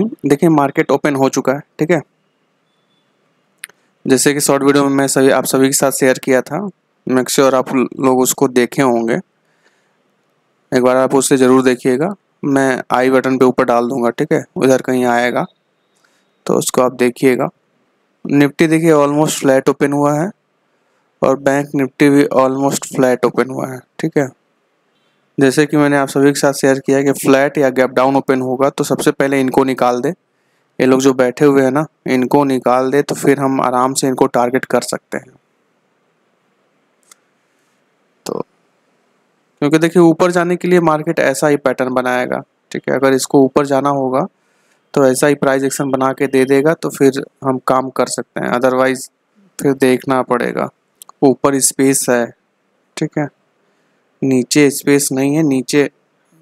देखिए market open हो चुका है ठीक है जैसे कि शॉर्ट वीडियो में मैं सभी आप सभी के साथ शेयर किया था मेक श्योर आप लोग उसको देखे होंगे एक बार आप उसे ज़रूर देखिएगा मैं आई बटन पे ऊपर डाल दूंगा ठीक है उधर कहीं आएगा तो उसको आप देखिएगा निफ्टी देखिए ऑलमोस्ट फ्लैट ओपन हुआ है और बैंक निफ्टी भी ऑलमोस्ट फ्लैट ओपन हुआ है ठीक है जैसे कि मैंने आप सभी के साथ शेयर किया कि फ्लैट या गैप डाउन ओपन होगा तो सबसे पहले इनको निकाल दें ये लोग जो बैठे हुए हैं ना इनको निकाल दे तो फिर हम आराम से इनको टारगेट कर सकते हैं तो क्योंकि देखिए ऊपर जाने के लिए मार्केट ऐसा ही पैटर्न बनाएगा ठीक है अगर इसको ऊपर जाना होगा तो ऐसा ही प्राइस एक्शन बना के दे देगा तो फिर हम काम कर सकते हैं अदरवाइज फिर देखना पड़ेगा ऊपर स्पेस है ठीक है नीचे स्पेस नहीं है नीचे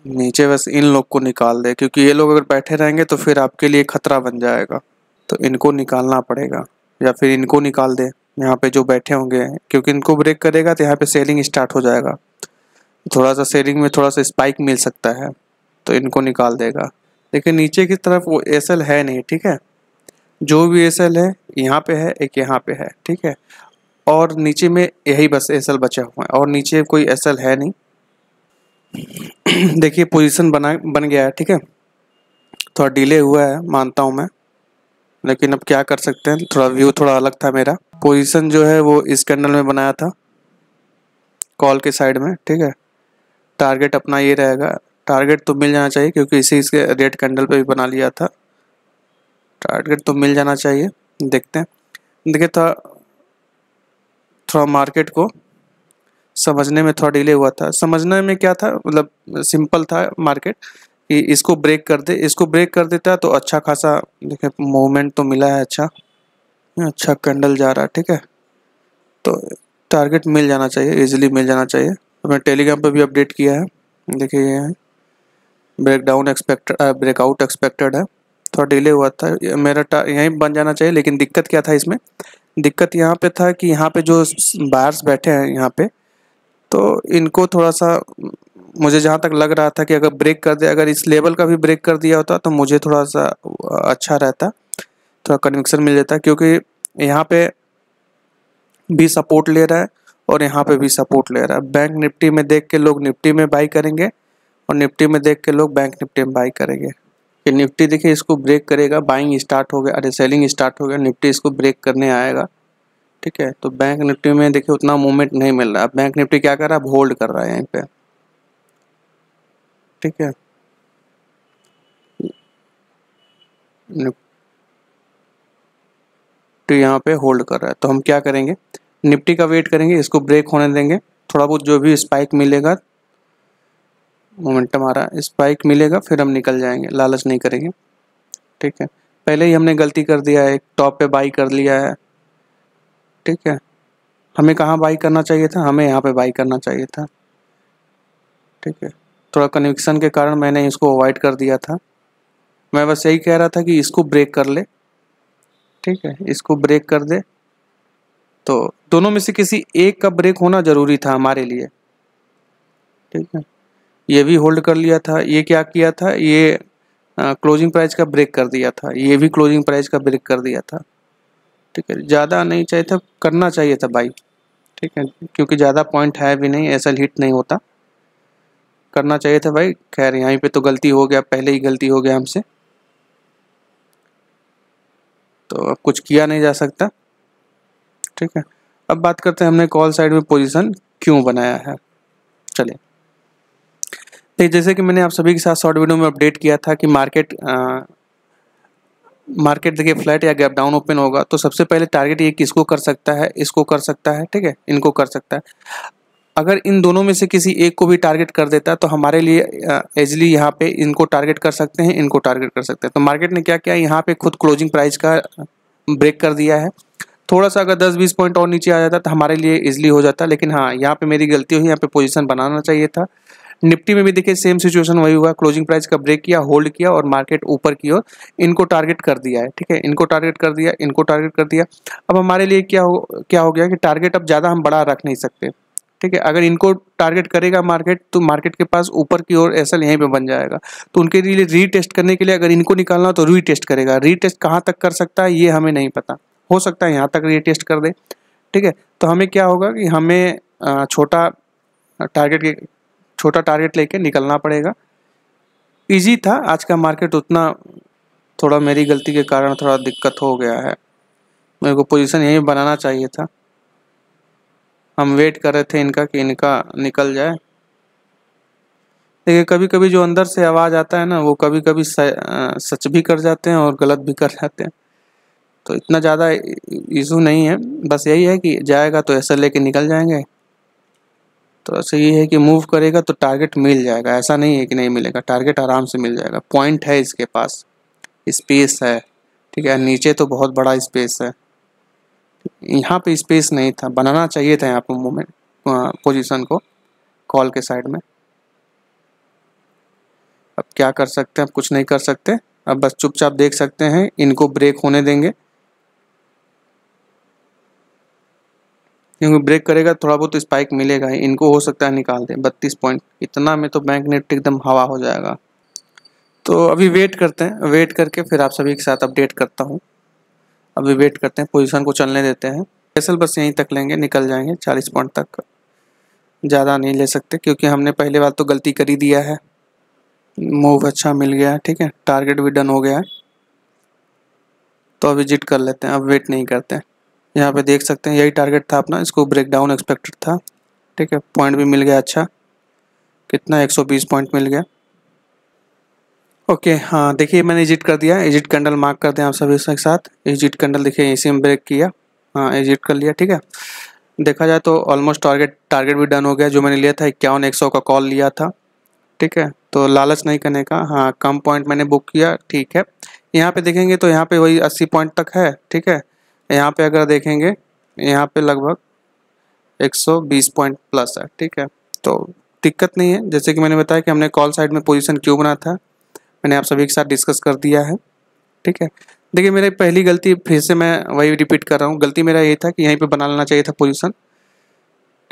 नीचे बस इन लोग को निकाल दे क्योंकि ये लोग अगर बैठे रहेंगे तो फिर आपके लिए खतरा बन जाएगा तो इनको निकालना पड़ेगा या फिर इनको निकाल दे यहाँ पे जो बैठे होंगे क्योंकि इनको ब्रेक करेगा तो यहाँ पे सेलिंग स्टार्ट हो जाएगा थोड़ा सा सेलिंग में थोड़ा सा स्पाइक मिल सकता है तो इनको निकाल देगा लेकिन नीचे की तरफ वो एस है नहीं ठीक है जो भी एस है यहाँ पे है एक यहाँ पे है ठीक है और नीचे में यही बस एस एल बचा हुआ है और नीचे कोई एस एल है नहीं देखिए पोजीशन बना बन गया है ठीक है थोड़ा डिले हुआ है मानता हूँ मैं लेकिन अब क्या कर सकते हैं थोड़ा व्यू थोड़ा अलग था मेरा पोजीशन जो है वो इस कैंडल में बनाया था कॉल के साइड में ठीक है टारगेट अपना ये रहेगा टारगेट तो मिल जाना चाहिए क्योंकि इसी इसके रेड कैंडल पर भी बना लिया था टारगेट तो मिल जाना चाहिए देखते हैं देखिए था थोड़ा मार्केट को समझने में थोड़ा डिले हुआ था समझने में क्या था मतलब सिंपल था मार्केट कि इसको ब्रेक कर दे इसको ब्रेक कर देता तो अच्छा खासा देखें मूवमेंट तो मिला है अच्छा अच्छा कैंडल जा रहा है ठीक है तो टारगेट मिल जाना चाहिए इजीली मिल जाना चाहिए तो मैंने टेलीग्राम पर भी अपडेट किया है देखिए ये है ब्रेकडाउन एक्सपेक्टेड ब्रेकआउट एक्सपेक्टेड है थोड़ा डिले हुआ था मेरा यहीं बन जाना चाहिए लेकिन दिक्कत क्या था इसमें दिक्कत यहाँ पे था कि यहाँ पे जो बायर्स बैठे हैं यहाँ पे तो इनको थोड़ा सा मुझे जहाँ तक लग रहा था कि अगर ब्रेक कर दे अगर इस लेवल का भी ब्रेक कर दिया होता तो मुझे थोड़ा सा अच्छा रहता थोड़ा कन्विक्सन मिल जाता क्योंकि यहाँ पे भी सपोर्ट ले रहा है और यहाँ पे भी सपोर्ट ले रहा है बैंक निफ्टी में देख के लोग निफ्टी में बाई करेंगे और निफ्टी में देख के लोग बैंक निफ्टी में बाई करेंगे कि निफ्टी देखिए इसको ब्रेक करेगा बाइंग स्टार्ट हो गया अरे सेलिंग स्टार्ट हो गया निफ्टी इसको ब्रेक करने आएगा ठीक है तो बैंक निफ्टी में देखिए उतना मूवमेंट नहीं मिल रहा बैंक निफ्टी क्या कर रहा है होल्ड कर रहा है यहाँ पे ठीक है निफ्टी यहाँ पे होल्ड कर रहा है तो हम क्या करेंगे निफ्टी का वेट करेंगे इसको ब्रेक होने देंगे थोड़ा बहुत जो भी स्पाइक मिलेगा मोमेंटम आ रहा है स्पाइक मिलेगा फिर हम निकल जाएंगे लालच नहीं करेंगे ठीक है पहले ही हमने गलती कर दिया है टॉप पे बाई कर लिया है ठीक है हमें कहाँ बाई करना चाहिए था हमें यहाँ पे बाई करना चाहिए था ठीक है थोड़ा कन्विक्सन के कारण मैंने इसको अवॉइड कर दिया था मैं बस यही कह रहा था कि इसको ब्रेक कर ले ठीक है इसको ब्रेक कर दे तो दोनों में से किसी एक का ब्रेक होना ज़रूरी था हमारे लिए ठीक है ये भी होल्ड कर लिया था ये क्या किया था ये क्लोजिंग प्राइस का ब्रेक कर दिया था ये भी क्लोजिंग प्राइस का ब्रेक कर दिया था ठीक है ज़्यादा नहीं चाहिए था करना चाहिए था बाई ठीक है क्योंकि ज़्यादा पॉइंट है भी नहीं ऐसा हिट नहीं होता करना चाहिए था भाई खैर यहीं पे तो गलती हो गया पहले ही गलती हो गया हमसे तो अब कुछ किया नहीं जा सकता ठीक है अब बात करते हैं हमने कॉल साइड में पोजीशन क्यों बनाया है चलिए तो जैसे कि मैंने आप सभी के साथ शॉर्ट वीडियो में अपडेट किया था कि मार्केट आ, मार्केट देखिए फ्लैट या गैप डाउन ओपन होगा तो सबसे पहले टारगेट ये किसको कर सकता है इसको कर सकता है ठीक है इनको कर सकता है अगर इन दोनों में से किसी एक को भी टारगेट कर देता है तो हमारे लिए एजली यहाँ पे इनको टारगेट कर सकते हैं इनको टारगेट कर सकते हैं तो मार्केट ने क्या किया यहाँ पे खुद क्लोजिंग प्राइस का ब्रेक कर दिया है थोड़ा सा अगर 10-20 पॉइंट और नीचे आ जाता तो हमारे लिए इजली हो जाता लेकिन हाँ यहाँ पे मेरी गलती हुई यहाँ पे पोजीशन बनाना चाहिए था निफ्टी में भी देखिए सेम सिचुएशन वही हुआ क्लोजिंग प्राइस का ब्रेक किया होल्ड किया और मार्केट ऊपर की ओर इनको टारगेट कर दिया है ठीक है इनको टारगेट कर दिया इनको टारगेट कर दिया अब हमारे लिए क्या हो क्या हो गया कि टारगेट अब ज़्यादा हम बड़ा रख नहीं सकते ठीक है अगर इनको टारगेट करेगा मार्केट तो मार्केट के पास ऊपर की ओर एसल यहीं पर बन जाएगा तो उनके लिए रीटेस्ट करने के लिए अगर इनको निकालना तो रीटेस्ट करेगा रीटेस्ट कहाँ तक कर सकता है ये हमें नहीं पता हो सकता है यहाँ तक रीटेस्ट कर दे ठीक है तो हमें क्या होगा कि हमें छोटा टारगेट छोटा टारगेट लेके निकलना पड़ेगा इजी था आज का मार्केट उतना थोड़ा मेरी गलती के कारण थोड़ा दिक्कत हो गया है मेरे को पोजीशन यही बनाना चाहिए था हम वेट कर रहे थे इनका कि इनका निकल जाए देखिए कभी कभी जो अंदर से आवाज़ आता है ना वो कभी कभी सच भी कर जाते हैं और गलत भी कर जाते हैं तो इतना ज़्यादा इशू नहीं है बस यही है कि जाएगा तो ऐसा लेके निकल जाएंगे तो ऐसा ये है कि मूव करेगा तो टारगेट मिल जाएगा ऐसा नहीं है कि नहीं मिलेगा टारगेट आराम से मिल जाएगा पॉइंट है इसके पास स्पेस है ठीक है नीचे तो बहुत बड़ा स्पेस है यहाँ पे स्पेस नहीं था बनाना चाहिए था यहाँ पर मूवमेंट पोजिशन को कॉल के साइड में अब क्या कर सकते हैं अब कुछ नहीं कर सकते अब बस चुपचाप देख सकते हैं इनको ब्रेक होने देंगे क्योंकि ब्रेक करेगा थोड़ा बहुत स्पाइक मिलेगा ही इनको हो सकता है निकाल दें बत्तीस पॉइंट इतना में तो बैंक नेट एकदम हवा हो जाएगा तो अभी वेट करते हैं वेट करके फिर आप सभी के साथ अपडेट करता हूँ अभी वेट करते हैं पोजीशन को चलने देते हैं फैसल बस यहीं तक लेंगे निकल जाएंगे चालीस पॉइंट तक ज़्यादा नहीं ले सकते क्योंकि हमने पहले बार तो गलती कर ही दिया है मूव अच्छा मिल गया है ठीक है टारगेट भी डन हो गया है तो अभी जिट कर लेते हैं अब वेट नहीं करते हैं यहाँ पे देख सकते हैं यही टारगेट था अपना इसको ब्रेक डाउन एक्सपेक्टेड था ठीक है पॉइंट भी मिल गया अच्छा कितना 120 पॉइंट मिल गया ओके हाँ देखिए मैंने एजिट कर दिया एजिट कैंडल मार्क कर दिया आप सभी के साथ एजिट कैंडल देखिए इसी में ब्रेक किया हाँ एजिट कर लिया ठीक है देखा जाए तो ऑलमोस्ट टारगेट टारगेट भी डन हो गया जो मैंने लिया था इक्यावन एक सौ का कॉल लिया था ठीक है तो लालच नहीं करने का हाँ कम पॉइंट मैंने बुक किया ठीक है यहाँ पे देखेंगे तो यहाँ पे वही अस्सी पॉइंट तक है ठीक है यहाँ पे अगर देखेंगे यहाँ पे लगभग 120 पॉइंट प्लस है ठीक है तो दिक्कत नहीं है जैसे कि मैंने बताया कि हमने कॉल साइड में पोजीशन क्यों बना था मैंने आप सभी के साथ डिस्कस कर दिया है ठीक है देखिए मेरी पहली गलती फिर से मैं वही रिपीट कर रहा हूँ गलती मेरा ये था कि यहीं पर बना लेना चाहिए था पोजिशन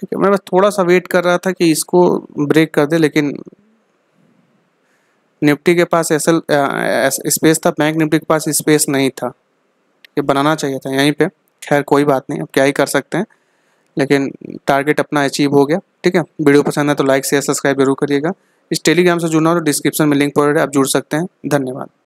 ठीक है मैं बस थोड़ा सा वेट कर रहा था कि इसको ब्रेक कर दे लेकिन निफ्टी के पास एसएल स्पेस था बैंक निफ्टी के पास स्पेस नहीं था ये बनाना चाहिए था यहीं पे खैर कोई बात नहीं अब क्या ही कर सकते हैं लेकिन टारगेट अपना अचीव हो गया ठीक है वीडियो पसंद है तो लाइक शेयर सब्सक्राइब जरूर करिएगा इस टेलीग्राम से जुड़ना और डिस्क्रिप्शन तो में लिंक पर आप जुड़ सकते हैं धन्यवाद